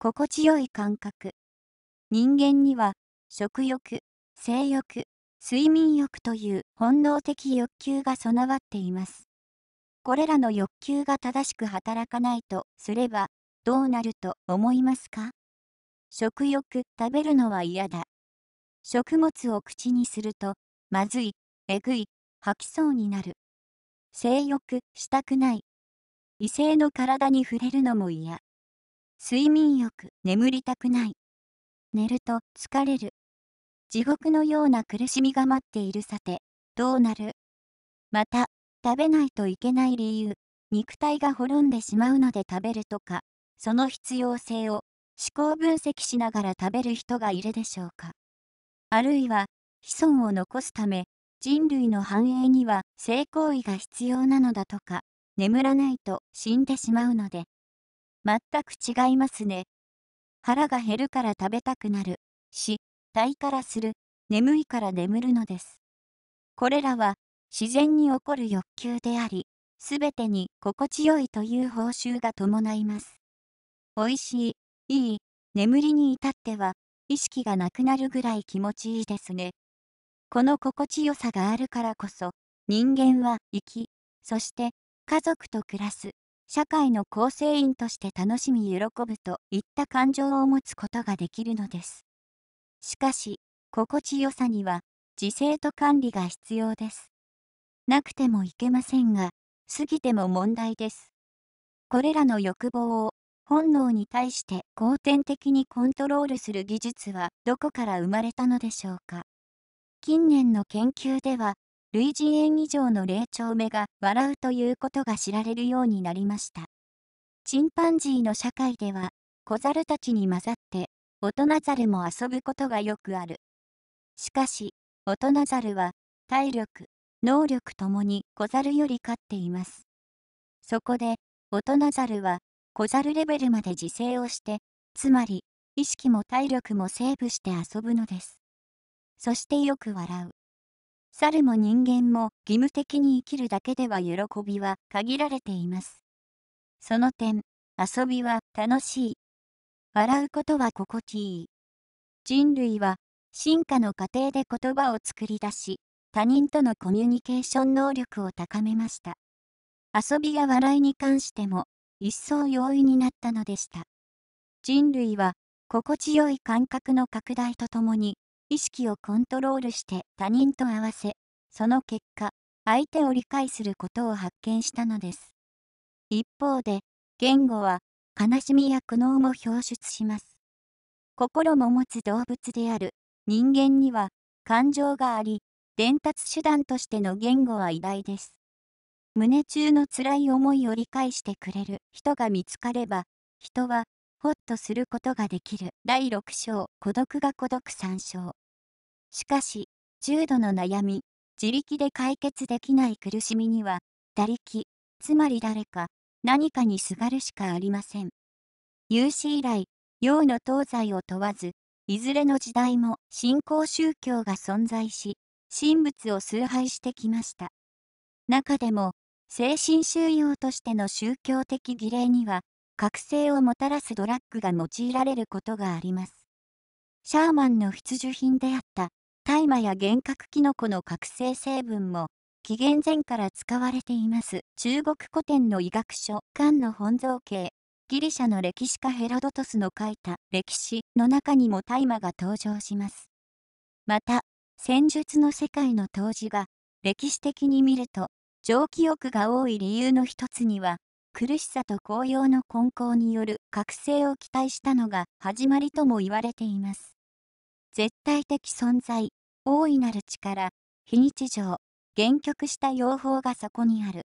心地よい感覚。人間には食欲、性欲、睡眠欲という本能的欲求が備わっています。これらの欲求が正しく働かないとすればどうなると思いますか食欲、食べるのは嫌だ。食物を口にすると、まずい、えぐい、吐きそうになる。性欲、したくない。異性の体に触れるのも嫌。睡眠欲、眠りたくない。寝ると疲れる。地獄のような苦しみが待っているさて、どうなるまた、食べないといけない理由、肉体が滅んでしまうので食べるとか、その必要性を思考分析しながら食べる人がいるでしょうか。あるいは、子孫を残すため、人類の繁栄には性行為が必要なのだとか、眠らないと死んでしまうので、全く違いますね。腹が減るから食べたくなる、し、体からする、眠いから眠るのです。これらは自然に起こる欲求であり、すべてに心地よいという報酬が伴います。おいしい、いい、眠りに至っては、意識がなくなるぐらい気持ちいいですね。この心地よさがあるからこそ、人間は生き、そして家族と暮らす、社会の構成員として楽しみ喜ぶといった感情を持つことができるのです。しかし、心地よさには自制と管理が必要です。なくてもいけませんが、過ぎても問題です。これらの欲望を本能に対して後天的にコントロールする技術はどこから生まれたのでしょうか。近年の研究では、類人猿以上の霊長目が笑うということが知られるようになりました。チンパンジーの社会では、小猿たちに混ざって、大人猿も遊ぶことがよくある。しかし、大人猿は、体力、能力ともに小猿より勝っています。そこで、大人猿は、小猿レベルまで自制をして、つまり、意識も体力もセーブして遊ぶのです。そしてよく笑う。猿も人間も義務的に生きるだけでは喜びは限られています。その点、遊びは楽しい。笑うことは心地いい。人類は進化の過程で言葉を作り出し、他人とのコミュニケーション能力を高めました。遊びや笑いに関しても、一層容易になったのでした。人類は、心地よい感覚の拡大とともに、意識をコントロールして他人と合わせ、その結果、相手を理解することを発見したのです。一方で、言語は悲しみや苦悩も表出します。心も持つ動物である人間には感情があり、伝達手段としての言語は偉大です。胸中の辛い思いを理解してくれる人が見つかれば、人はほっとすることができる第6章孤独が孤独参章しかし重度の悩み自力で解決できない苦しみには打力つまり誰か何かにすがるしかありません有史以来洋の東西を問わずいずれの時代も信仰宗教が存在し神仏を崇拝してきました中でも精神収容としての宗教的儀礼には覚醒をもたらすドラッグが用いられることがあります。シャーマンの必需品であった大麻や幻覚キノコの覚醒成分も紀元前から使われています中国古典の医学書漢の本造形ギリシャの歴史家ヘロドトスの書いた歴史の中にも大麻が登場しますまた戦術の世界の当時が歴史的に見ると上記憶が多い理由の一つには苦しさと紅葉の混交による覚醒を期待したのが始まりとも言われています。絶対的存在、大いなる力、非日常、限局した用法がそこにある。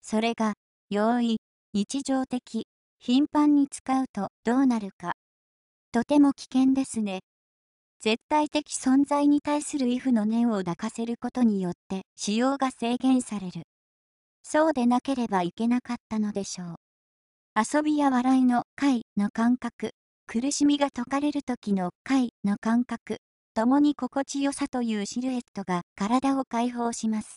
それが、容易、日常的、頻繁に使うとどうなるか。とても危険ですね。絶対的存在に対する癒不の念を抱かせることによって使用が制限される。そうでなければいけなかったのでしょう。遊びや笑いの会」の感覚、苦しみが解かれる時の会」の感覚、共に心地よさというシルエットが体を解放します。